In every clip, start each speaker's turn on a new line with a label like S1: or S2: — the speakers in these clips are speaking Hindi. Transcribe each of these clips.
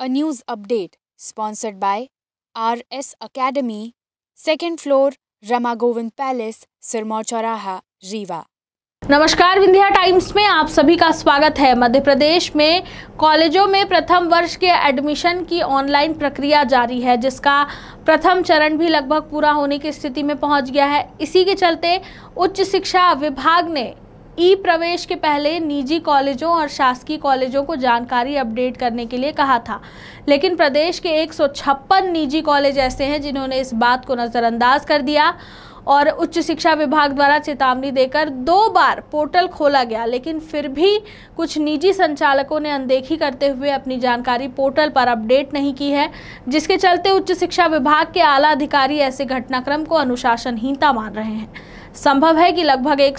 S1: a news update sponsored by RS Academy, second floor, Ramagovind Palace, Sirmaur Chauraha, Riva.
S2: नमस्कार विंध्या टाइम्स में आप सभी का स्वागत है मध्य प्रदेश में कॉलेजों में प्रथम वर्ष के एडमिशन की ऑनलाइन प्रक्रिया जारी है जिसका प्रथम चरण भी लगभग पूरा होने की स्थिति में पहुंच गया है इसी के चलते उच्च शिक्षा विभाग ने ई प्रवेश के पहले निजी कॉलेजों और शासकीय कॉलेजों को जानकारी अपडेट करने के लिए कहा था लेकिन प्रदेश के एक निजी कॉलेज ऐसे हैं जिन्होंने इस बात को नज़रअंदाज कर दिया और उच्च शिक्षा विभाग द्वारा चेतावनी देकर दो बार पोर्टल खोला गया लेकिन फिर भी कुछ निजी संचालकों ने अनदेखी करते हुए अपनी जानकारी पोर्टल पर अपडेट नहीं की है जिसके चलते उच्च शिक्षा विभाग के आला अधिकारी ऐसे घटनाक्रम को अनुशासनहीनता मान रहे हैं संभव है कि लगभग एक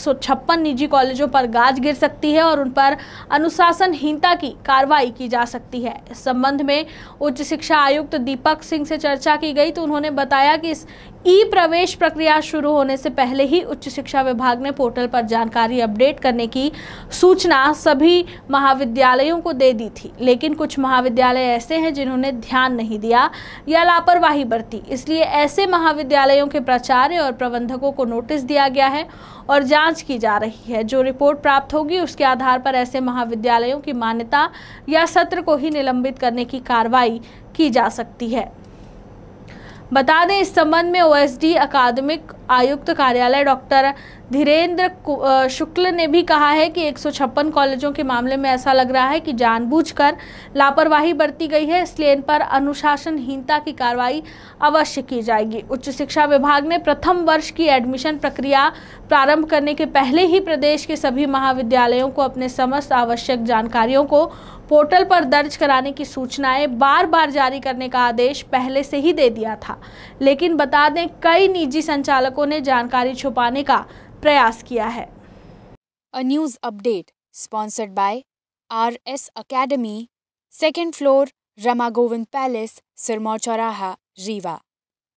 S2: निजी कॉलेजों पर गाज गिर सकती है और उन पर अनुशासनहीनता की कार्रवाई की जा सकती है इस संबंध में उच्च शिक्षा आयुक्त दीपक सिंह से चर्चा की गई तो उन्होंने बताया कि इस ई प्रवेश प्रक्रिया शुरू होने से पहले ही उच्च शिक्षा विभाग ने पोर्टल पर जानकारी अपडेट करने की सूचना सभी महाविद्यालयों को दे दी थी लेकिन कुछ महाविद्यालय ऐसे हैं जिन्होंने ध्यान नहीं दिया या लापरवाही बरती इसलिए ऐसे महाविद्यालयों के प्राचार्य और प्रबंधकों को नोटिस दिया गया है और जांच की जा रही है जो रिपोर्ट प्राप्त होगी उसके आधार पर ऐसे महाविद्यालयों की मान्यता या सत्र को ही निलंबित करने की कार्रवाई की जा सकती है बता दें इस संबंध में ओएसडी अकादमिक आयुक्त कार्यालय डॉक्टर धीरेन्द्र शुक्ल ने भी कहा है कि 156 कॉलेजों के मामले में ऐसा लग रहा है कि जानबूझकर लापरवाही बरती गई है इसलिए इन पर अनुशासनहीनता की कार्रवाई अवश्य की जाएगी उच्च शिक्षा विभाग ने प्रथम वर्ष की एडमिशन प्रक्रिया प्रारंभ करने के पहले ही प्रदेश के सभी महाविद्यालयों को अपने समस्त आवश्यक जानकारियों को पोर्टल पर दर्ज कराने की सूचनाएं बार बार जारी करने का आदेश पहले से ही दे दिया था लेकिन बता दें कई
S1: निजी संचालकों ने जानकारी छुपाने का प्रयास किया है a news update sponsored by R S academy second floor Rama Govind Palace Sirmaur चौराहा रीवा